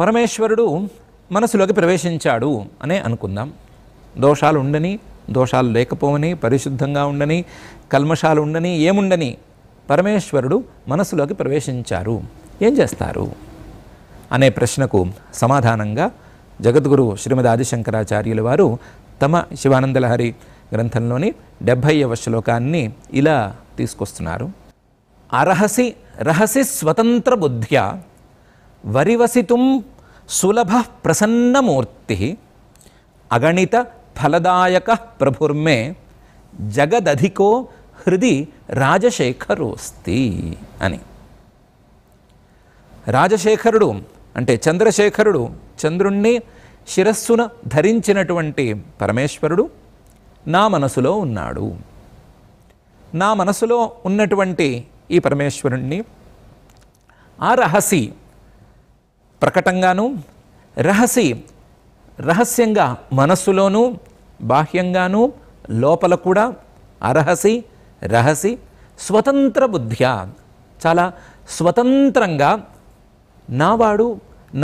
పరమేశ్వరుడు మనసులోకి ప్రవేశించాడు అనే అనుకుందాం దోషాలు ఉండని దోషాలు లేకపోవని పరిశుద్ధంగా ఉండని కల్మషాలు ఉండని ఏముండని పరమేశ్వరుడు మనసులోకి ప్రవేశించారు ఏం చేస్తారు అనే ప్రశ్నకు సమాధానంగా జగద్గురు శ్రీమద్ ఆదిశంకరాచార్యుల వారు తమ శివానందలహరి గ్రంథంలోని డెబ్భైవ శ్లోకాన్ని ఇలా తీసుకొస్తున్నారు అరహసి రహసి స్వతంత్ర బుద్ధ్యా వరివసితుం సులభ ప్రసన్నమూర్తి అగణిత ఫలదాయక ప్రభుర్మే జగదధికో హృది రాజశేఖరోస్తి అని రాజశేఖరుడు అంటే చంద్రశేఖరుడు చంద్రుణ్ణి శిరస్సున ధరించినటువంటి పరమేశ్వరుడు నా మనసులో ఉన్నాడు నా మనసులో ఉన్నటువంటి ఈ పరమేశ్వరుణ్ణి ఆ రహసి ప్రకటంగాను రహసి రహస్యంగా మనస్సులోనూ బాహ్యంగాను లోపల కూడా అరహసి రహసి స్వతంత్ర బుద్ధ్య చాలా స్వతంత్రంగా నావాడు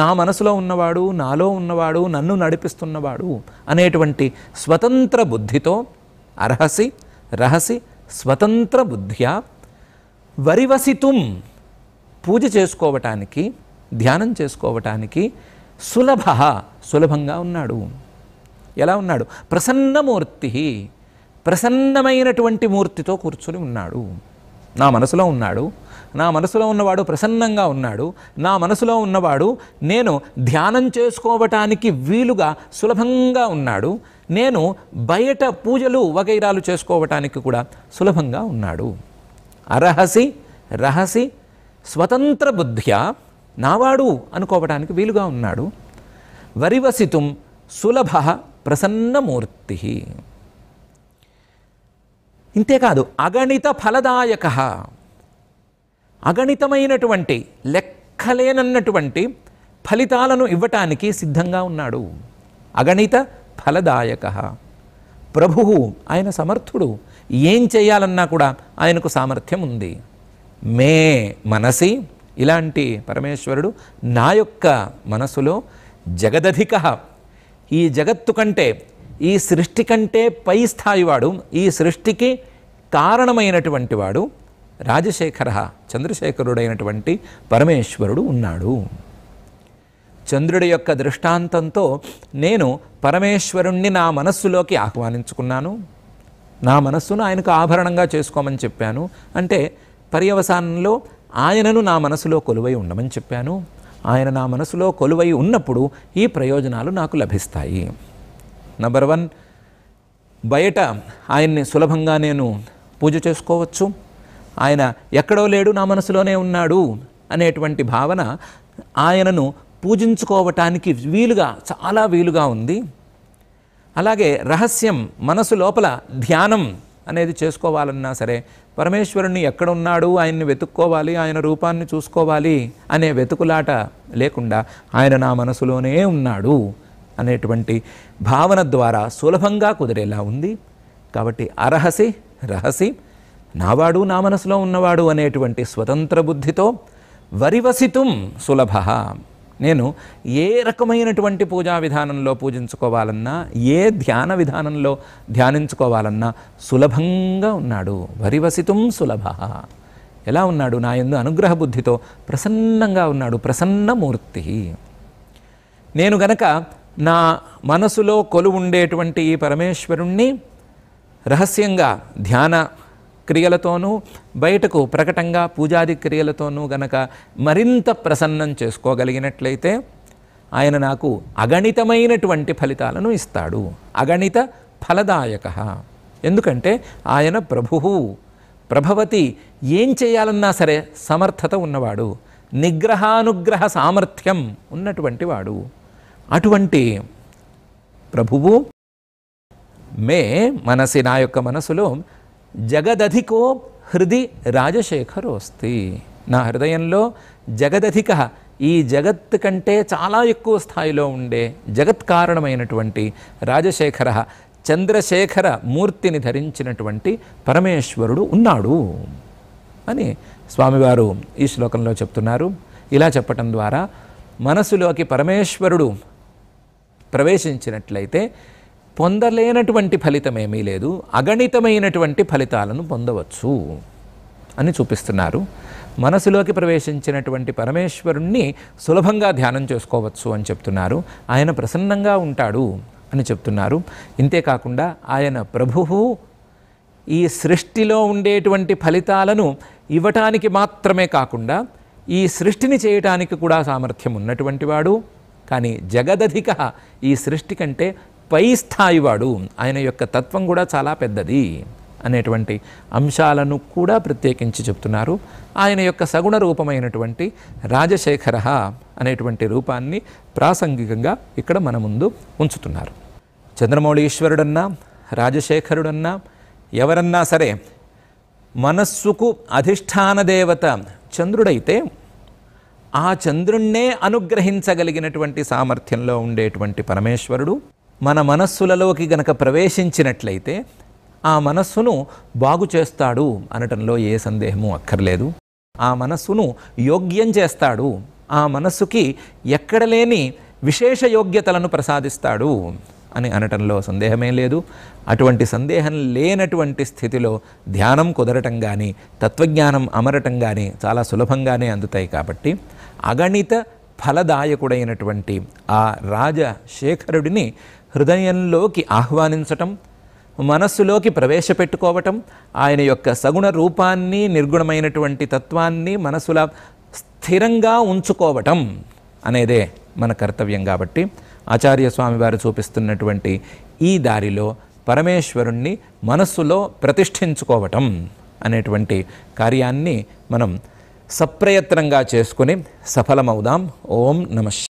నా మనసులో ఉన్నవాడు నాలో ఉన్నవాడు నన్ను నడిపిస్తున్నవాడు అనేటువంటి స్వతంత్ర బుద్ధితో అర్హసి రహసి స్వతంత్ర బుద్ధ్య వరివసితుం పూజ చేసుకోవటానికి ధ్యానం చేసుకోవటానికి సులభ సులభంగా ఉన్నాడు ఎలా ఉన్నాడు ప్రసన్నమూర్తి ప్రసన్నమైనటువంటి మూర్తితో కూర్చుని ఉన్నాడు నా మనసులో ఉన్నాడు నా మనసులో ఉన్నవాడు ప్రసన్నంగా ఉన్నాడు నా మనసులో ఉన్నవాడు నేను ధ్యానం చేసుకోవటానికి వీలుగా సులభంగా ఉన్నాడు నేను బయట పూజలు వగైరాలు చేసుకోవటానికి కూడా సులభంగా ఉన్నాడు అరహసి రహసి స్వతంత్ర బుద్ధ్యా నావాడు అనుకోవడానికి వీలుగా ఉన్నాడు వరివసితుం సులభ ప్రసన్నమూర్తి ఇంతేకాదు అగణిత ఫలదాయక అగణితమైనటువంటి లెక్కలేనన్నటువంటి ఫలితాలను ఇవ్వటానికి సిద్ధంగా ఉన్నాడు అగణిత ఫలదాయక ప్రభువు ఆయన సమర్థుడు ఏం చేయాలన్నా కూడా ఆయనకు సామర్థ్యం ఉంది మే మనసి ఇలాంటి పరమేశ్వరుడు నా యొక్క మనసులో జగదధిక ఈ జగత్తు కంటే ఈ సృష్టి కంటే పై స్థాయివాడు ఈ సృష్టికి కారణమైనటువంటి వాడు రాజశేఖర చంద్రశేఖరుడైనటువంటి పరమేశ్వరుడు ఉన్నాడు చంద్రుడి యొక్క దృష్టాంతంతో నేను పరమేశ్వరుణ్ణి నా మనస్సులోకి ఆహ్వానించుకున్నాను నా మనస్సును ఆయనకు ఆభరణంగా చేసుకోమని చెప్పాను అంటే పర్యవసానంలో ఆయనను నా మనసులో కొలువై ఉండమని చెప్పాను ఆయన నా మనసులో కొలువై ఉన్నప్పుడు ఈ ప్రయోజనాలు నాకు లభిస్తాయి నంబర్ వన్ బయట ఆయన్ని సులభంగా నేను పూజ చేసుకోవచ్చు ఆయన ఎక్కడో లేడు నా మనసులోనే ఉన్నాడు అనేటువంటి భావన ఆయనను పూజించుకోవటానికి వీలుగా చాలా వీలుగా ఉంది అలాగే రహస్యం మనసు లోపల ధ్యానం అనేది చేసుకోవాలన్నా సరే పరమేశ్వరుణ్ణి ఎక్కడున్నాడు ఆయన్ని వెతుక్కోవాలి ఆయన రూపాన్ని చూసుకోవాలి అనే వెతుకులాట లేకుండా ఆయన నా మనసులోనే ఉన్నాడు అనేటువంటి భావన ద్వారా సులభంగా కుదిరేలా ఉంది కాబట్టి అరహసి రహసి నావాడు నా మనసులో ఉన్నవాడు అనేటువంటి స్వతంత్ర బుద్ధితో వరివసితుం సులభ నేను ఏ రకమైనటువంటి పూజా విధానంలో పూజించుకోవాలన్నా ఏ ధ్యాన విధానంలో ధ్యానించుకోవాలన్నా సులభంగా ఉన్నాడు వరివసితుం సులభ ఎలా ఉన్నాడు నా ఎందు అనుగ్రహ బుద్ధితో ప్రసన్నంగా ఉన్నాడు ప్రసన్నమూర్తి నేను గనక నా మనసులో కొలువుండేటువంటి ఈ పరమేశ్వరుణ్ణి రహస్యంగా ధ్యాన క్రియలతోనూ బయటకు ప్రకటంగా పూజాది క్రియలతోనూ గనక మరింత ప్రసన్నం చేసుకోగలిగినట్లయితే ఆయన నాకు అగణితమైనటువంటి ఫలితాలను ఇస్తాడు అగణిత ఫలదాయక ఎందుకంటే ఆయన ప్రభువు ప్రభవతి ఏం చేయాలన్నా సరే సమర్థత ఉన్నవాడు నిగ్రహానుగ్రహ సామర్థ్యం ఉన్నటువంటి వాడు అటువంటి ప్రభువు మే మనసి నా యొక్క మనసులో జగదధికో హృది రాజశేఖరోస్తి నా హృదయంలో జగదధిక ఈ జగత్ కంటే చాలా ఎక్కువ స్థాయిలో ఉండే జగత్ కారణమైనటువంటి రాజశేఖర చంద్రశేఖర మూర్తిని ధరించినటువంటి పరమేశ్వరుడు ఉన్నాడు అని స్వామివారు ఈ శ్లోకంలో చెప్తున్నారు ఇలా చెప్పటం ద్వారా మనసులోకి పరమేశ్వరుడు ప్రవేశించినట్లయితే పొందలేనటువంటి ఫలితమేమీ లేదు అగణితమైనటువంటి ఫలితాలను పొందవచ్చు అని చూపిస్తున్నారు మనసులోకి ప్రవేశించినటువంటి పరమేశ్వరుణ్ణి సులభంగా ధ్యానం చేసుకోవచ్చు అని చెప్తున్నారు ఆయన ప్రసన్నంగా ఉంటాడు అని చెప్తున్నారు ఇంతేకాకుండా ఆయన ప్రభువు ఈ సృష్టిలో ఉండేటువంటి ఫలితాలను ఇవ్వటానికి మాత్రమే కాకుండా ఈ సృష్టిని చేయటానికి కూడా సామర్థ్యం ఉన్నటువంటి వాడు కానీ జగదధిక ఈ సృష్టి కంటే పై స్థాయివాడు ఆయన యొక్క తత్వం కూడా చాలా పెద్దది అనేటువంటి అంశాలను కూడా ప్రత్యేకించి చెప్తున్నారు ఆయన యొక్క సగుణ రూపమైనటువంటి రాజశేఖర అనేటువంటి రూపాన్ని ప్రాసంగికంగా ఇక్కడ మన ముందు ఉంచుతున్నారు చంద్రమౌళీశ్వరుడన్నా రాజశేఖరుడన్నా ఎవరన్నా సరే మనస్సుకు అధిష్టాన దేవత చంద్రుడైతే ఆ చంద్రుణ్ణే అనుగ్రహించగలిగినటువంటి సామర్థ్యంలో ఉండేటువంటి పరమేశ్వరుడు మన మనస్సులలోకి గనక ప్రవేశించినట్లయితే ఆ మనస్సును బాగు చేస్తాడు అనటంలో ఏ సందేహము అక్కర్లేదు ఆ మనస్సును యోగ్యం చేస్తాడు ఆ మనస్సుకి ఎక్కడ లేని విశేష యోగ్యతలను ప్రసాదిస్తాడు అని అనటంలో సందేహమే లేదు అటువంటి సందేహం లేనటువంటి స్థితిలో ధ్యానం కుదరటం కానీ తత్వజ్ఞానం అమరటం కానీ చాలా సులభంగానే అందుతాయి కాబట్టి అగణిత ఫలదాయకుడైనటువంటి ఆ రాజశేఖరుడిని హృదయంలోకి ఆహ్వానించటం మనస్సులోకి ప్రవేశపెట్టుకోవటం ఆయన యొక్క సగుణ రూపాన్ని నిర్గుణమైనటువంటి తత్వాన్ని మనసుల స్థిరంగా ఉంచుకోవటం అనేదే మన కర్తవ్యం కాబట్టి ఆచార్య స్వామివారు చూపిస్తున్నటువంటి ఈ దారిలో పరమేశ్వరుణ్ణి మనస్సులో ప్రతిష్ఠించుకోవటం అనేటువంటి కార్యాన్ని మనం సప్రయత్నంగా చేసుకుని సఫలమవుదాం ఓం నమ